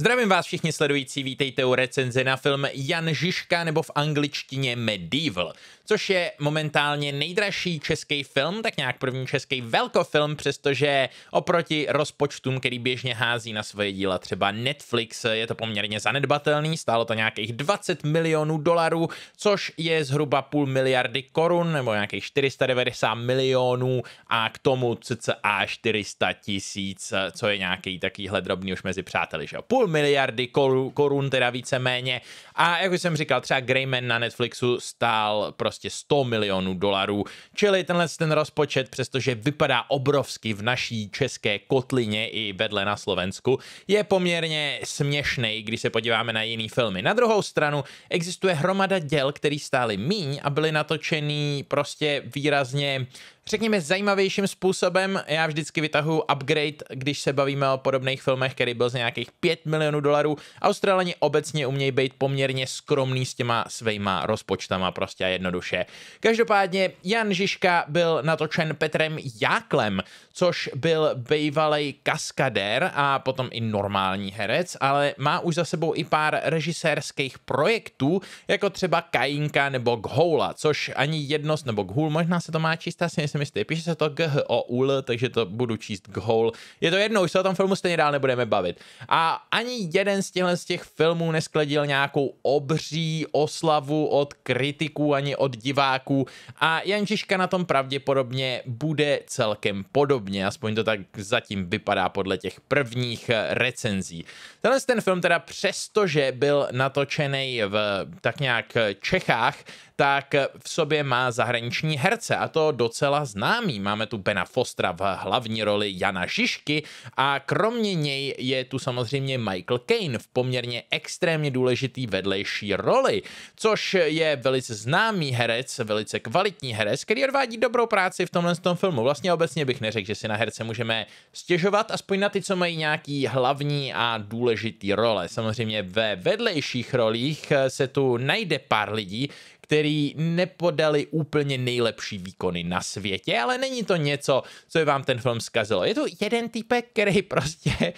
Zdravím vás všichni sledující, vítejte u recenze na film Jan Žižka nebo v angličtině Medieval, což je momentálně nejdražší český film, tak nějak první český velkofilm, přestože oproti rozpočtům, který běžně hází na svoje díla třeba Netflix, je to poměrně zanedbatelný, stálo to nějakých 20 milionů dolarů, což je zhruba půl miliardy korun nebo nějakých 490 milionů a k tomu cca 400 tisíc, co je nějaký takovýhle drobný už mezi přáteli, že jo? Půl půl miliardy korun, korun teda víceméně a jak už jsem říkal, třeba Greyman na Netflixu stál prostě 100 milionů dolarů, čili tenhle ten rozpočet, přestože vypadá obrovsky v naší české kotlině i vedle na Slovensku, je poměrně směšný, když se podíváme na jiný filmy. Na druhou stranu existuje hromada děl, který stály míň a byly natočený prostě výrazně řekněme, zajímavějším způsobem. Já vždycky vytahu upgrade, když se bavíme o podobných filmech, který byl z nějakých 5 milionů dolarů. Australani obecně umějí být poměrně poměrně skromný s těma svýma rozpočtama prostě a jednoduše. Každopádně Jan Žižka byl natočen Petrem Jáklem, což byl bývalý kaskader a potom i normální herec, ale má už za sebou i pár režisérských projektů, jako třeba Kainka nebo Ghoula, což ani jednost, nebo Ghoul, možná se to má číst, asi nejsem jistý, píše se to g h o ul takže to budu číst Ghoul. Je to jedno, už se o tom filmu stejně dál nebudeme bavit. A ani jeden z těchto z těch filmů neskladil nějakou obří oslavu od kritiků ani od diváků a Jan Žižka na tom pravděpodobně bude celkem podobný podobně, aspoň to tak zatím vypadá podle těch prvních eh, recenzí. Tenhle ten film teda přestože byl natočený v tak nějak eh, Čechách, tak v sobě má zahraniční herce a to docela známý. Máme tu Bena Fostra v hlavní roli Jana Žižky a kromě něj je tu samozřejmě Michael Caine v poměrně extrémně důležitý vedlejší roli, což je velice známý herec, velice kvalitní herec, který odvádí dobrou práci v tomhle tom filmu. Vlastně obecně bych neřekl, že si na herce můžeme stěžovat, aspoň na ty, co mají nějaký hlavní a důležitý role. Samozřejmě ve vedlejších rolích se tu najde pár lidí, který nepodali úplně nejlepší výkony na světě, ale není to něco, co je vám ten film zkazilo. Je tu jeden typek, který prostě uh,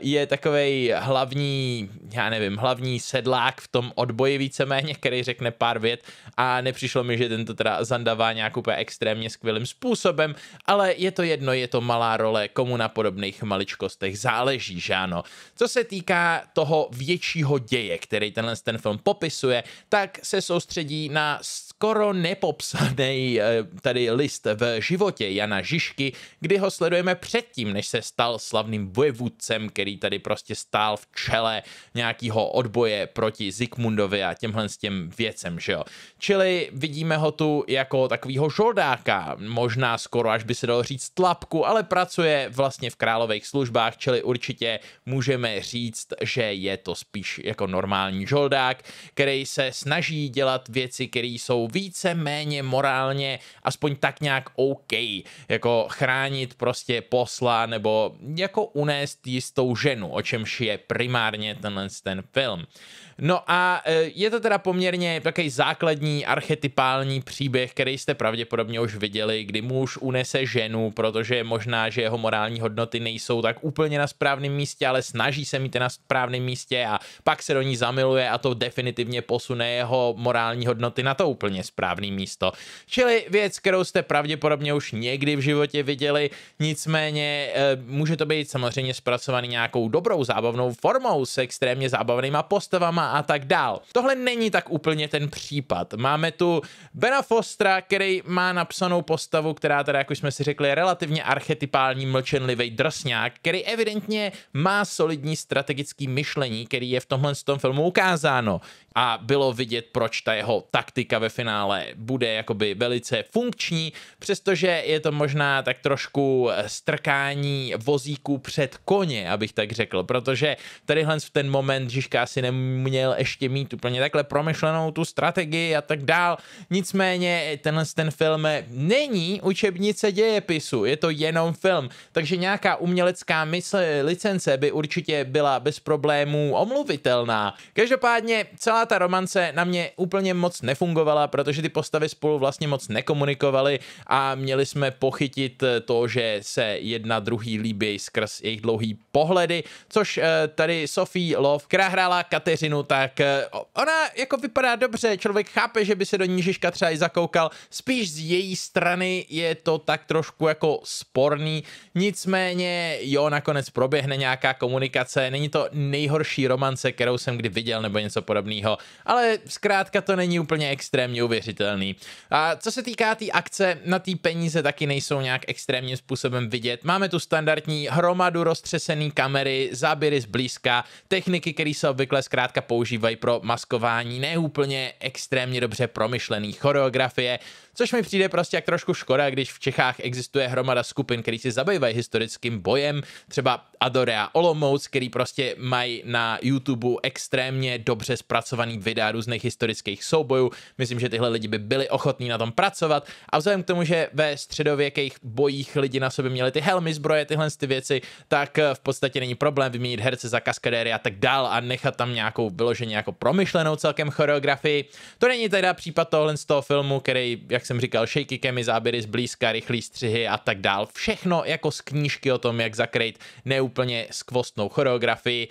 je takový hlavní, já nevím, hlavní sedlák v tom odboji víceméně, který řekne pár vět a nepřišlo mi, že tento teda zandavá nějak úplně extrémně skvělým způsobem, ale je to jedno, je to malá role, komu na podobných maličkostech záleží, že ano. Co se týká toho většího děje, který tenhle ten film popisuje, tak se soustředí soustředí na skoro nepopsaný eh, tady list v životě Jana Žižky, kdy ho sledujeme předtím, než se stal slavným vojevůdcem, který tady prostě stál v čele nějakého odboje proti Zikmundovi a těmhle s těm věcem, že jo. Čili vidíme ho tu jako takovýho žoldáka, možná skoro až by se dalo říct tlapku, ale pracuje vlastně v králových službách, čili určitě můžeme říct, že je to spíš jako normální žoldák, který se snaží dělat věci, které jsou více méně morálně aspoň tak nějak OK, jako chránit prostě posla nebo jako unést jistou ženu, o čemž je primárně tenhle ten film. No a e, je to teda poměrně takový základní archetypální příběh, který jste pravděpodobně už viděli, kdy muž unese ženu, protože možná, že jeho morální hodnoty nejsou tak úplně na správném místě, ale snaží se mít na správném místě a pak se do ní zamiluje a to definitivně posune jeho morální hodnoty na to úplně správné místo. Čili věc, kterou jste pravděpodobně už někdy v životě viděli, nicméně eh, může to být samozřejmě zpracovaný nějakou dobrou zábavnou formou s extrémně zábavnýma postavama a tak dál. Tohle není tak úplně ten případ. Máme tu Bena Fostra, který má napsanou postavu, která teda, jak už jsme si řekli, je relativně archetypální mlčenlivý drsňák, který evidentně má solidní strategický myšlení, který je v tomhle tom filmu ukázáno. A bylo vidět, proč ta jeho taktika ve finále bude jakoby velice funkční, přestože je to možná tak trošku eh, strkání vozíku před koně, abych tak řekl, protože tadyhle v ten moment Žižka asi neměl ještě mít úplně takhle promyšlenou tu strategii a tak dál. Nicméně eh, tenhle ten film eh, není učebnice dějepisu, je to jenom film, takže nějaká umělecká mysl, licence by určitě byla bez problémů omluvitelná. Každopádně celá ta romance na mě úplně moc moc nefungovala, protože ty postavy spolu vlastně moc nekomunikovaly a měli jsme pochytit eh, to, že se jedna druhý líbí skrz jejich dlouhý pohledy, což eh, tady Sophie Love, která hrála Kateřinu, tak eh, ona jako vypadá dobře, člověk chápe, že by se do ní Žižka třeba i zakoukal, spíš z její strany je to tak trošku jako sporný, nicméně jo, nakonec proběhne nějaká komunikace, není to nejhorší romance, kterou jsem kdy viděl nebo něco podobného, ale zkrátka to není není úplně extrémně uvěřitelný. A co se týká té tý akce, na té peníze taky nejsou nějak extrémním způsobem vidět. Máme tu standardní hromadu roztřesený kamery, záběry zblízka, techniky, které se obvykle zkrátka používají pro maskování neúplně extrémně dobře promyšlený choreografie, což mi přijde prostě jak trošku škoda, když v Čechách existuje hromada skupin, který si zabývají historickým bojem, třeba Adorea Olomouc, který prostě mají na YouTube extrémně dobře zpracovaný videa různých historických soap boju. Myslím, že tyhle lidi by byli ochotní na tom pracovat. A vzhledem k tomu, že ve středověkých bojích lidi na sobě měli ty helmy, zbroje, tyhle ty věci, tak eh, v podstatě není problém vyměnit herce za kaskadéry a tak dál a nechat tam nějakou vyloženě jako promyšlenou celkem choreografii. To není teda případ tohle z toho filmu, který, jak jsem říkal, shaky kemi, záběry zblízka, rychlý střihy a tak dál. Všechno jako z knížky o tom, jak zakrýt neúplně skvostnou choreografii.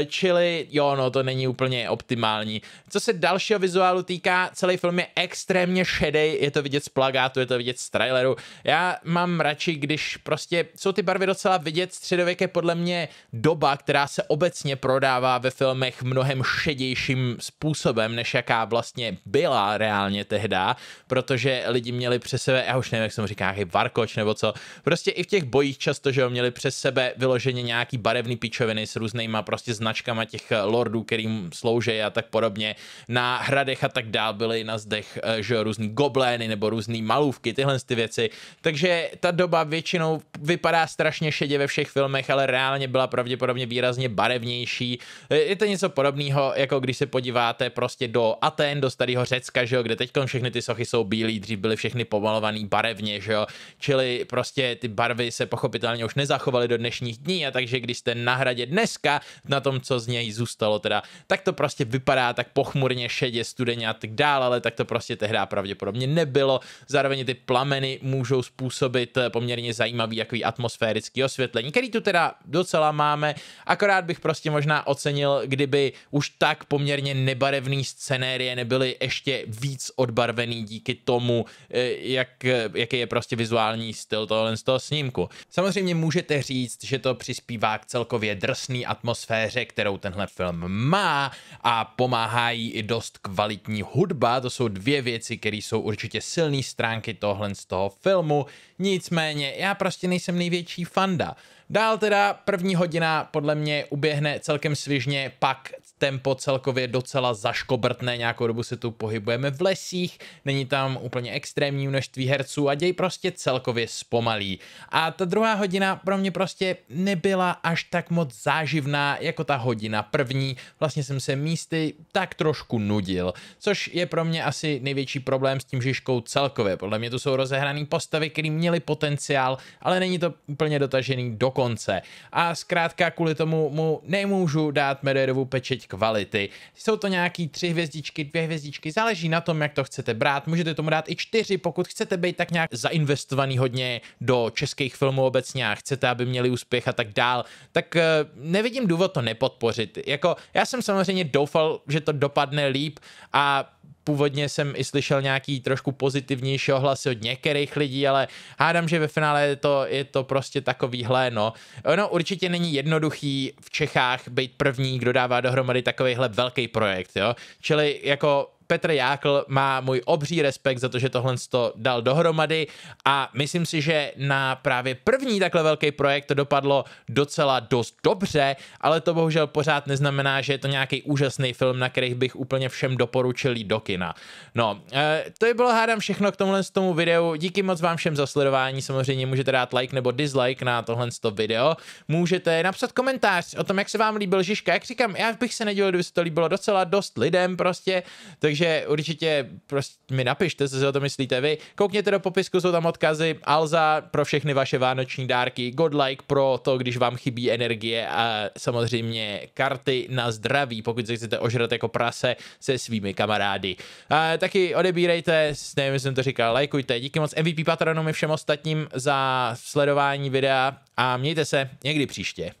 Eh, čili jo, no to není úplně optimální. Co se dalšího vizuálu týká, týká, celý film je extrémně šedej, je to vidět z plagátu, je to vidět z traileru. Já mám radši, když prostě jsou ty barvy docela vidět, středověk je podle mě doba, která se obecně prodává ve filmech mnohem šedějším způsobem, než jaká vlastně byla reálně tehda, protože lidi měli přes sebe, já už nevím, jak jsem říká, nějaký varkoč nebo co, prostě i v těch bojích často, že ho měli přes sebe vyloženě nějaký barevný pičoviny s různýma prostě značkama těch lordů, kterým slouží a tak podobně, na hradech a tak tak dál byly na zdech, eh, že různý goblény nebo různý malůvky, tyhle ty věci. Takže ta doba většinou vypadá strašně šedě ve všech filmech, ale reálně byla pravděpodobně výrazně barevnější. Eh, je to něco podobného, jako když se podíváte prostě do Aten, do starého Řecka, že jo, kde teď všechny ty sochy jsou bílé dřív byly všechny pomalované barevně, že jo. Čili prostě ty barvy se pochopitelně už nezachovaly do dnešních dní a takže když jste na hradě dneska na tom, co z něj zůstalo teda, tak to prostě vypadá tak pochmurně šedě, studeně a tak dále, ale tak to prostě tehdy pravděpodobně nebylo. Zároveň ty plameny můžou způsobit eh, poměrně zajímavý jaký atmosférický osvětlení, který tu teda docela máme, akorát bych prostě možná ocenil, kdyby už tak poměrně nebarevný scenérie nebyly ještě víc odbarvený díky tomu, eh, jak, eh, jaký je prostě vizuální styl tohle z toho snímku. Samozřejmě můžete říct, že to přispívá k celkově drsný atmosféře, kterou tenhle film má a pomáhá jí i dost kvalitní kvalitní hudba, to jsou dvě věci, které jsou určitě silné stránky tohle z toho filmu, nicméně já prostě nejsem největší fanda. Dál teda první hodina podle mě uběhne celkem svižně, pak tempo celkově docela zaškobrtné, nějakou dobu se tu pohybujeme v lesích, není tam úplně extrémní množství herců a děj prostě celkově zpomalí. A ta druhá hodina pro mě prostě nebyla až tak moc záživná jako ta hodina první, vlastně jsem se místy tak trošku nudil, což je pro mě asi největší problém s tím Žižkou celkově. Podle mě tu jsou rozehrané postavy, které měly potenciál, ale není to úplně dotažený do konce. A zkrátka kvůli tomu mu nemůžu dát Medvedovu pečeť kvality. Jsou to nějaký tři hvězdičky, dvě hvězdičky, záleží na tom, jak to chcete brát. Můžete tomu dát i čtyři, pokud chcete být tak nějak zainvestovaný hodně do českých filmů obecně a chcete, aby měli úspěch a tak dál, tak eh, nevidím důvod to nepodpořit. Jako, já jsem samozřejmě doufal, že to dopadne líp a původně jsem i slyšel nějaký trošku pozitivnější ohlasy od některých lidí, ale hádám, že ve finále je to, je to prostě hlé, no. Ono určitě není jednoduchý v Čechách být první, kdo dává dohromady takovýhle velký projekt, jo. Čili jako Petr Jákl má můj obří respekt za to, že tohle to dal dohromady a myslím si, že na právě první takhle velký projekt to dopadlo docela dost dobře, ale to bohužel pořád neznamená, že je to nějaký úžasný film, na kterých bych úplně všem doporučil jít do kina. No, eh, to je bylo hádám všechno k tomhle tomu videu. Díky moc vám všem za sledování, samozřejmě můžete dát like nebo dislike na tohle to video. Můžete napsat komentář o tom, jak se vám líbil Žižka. Jak říkám, já bych se nedělal, kdyby se to líbilo docela dost lidem prostě, takže takže určitě prostě mi napište, co si o to myslíte vy. Koukněte do popisku, jsou tam odkazy. Alza pro všechny vaše vánoční dárky, Godlike pro to, když vám chybí energie a samozřejmě karty na zdraví, pokud se chcete ožrat jako prase se svými kamarády. A taky odebírejte, nevím, jsem to říkal, lajkujte. Díky moc MVP patronům i všem ostatním za sledování videa a mějte se někdy příště.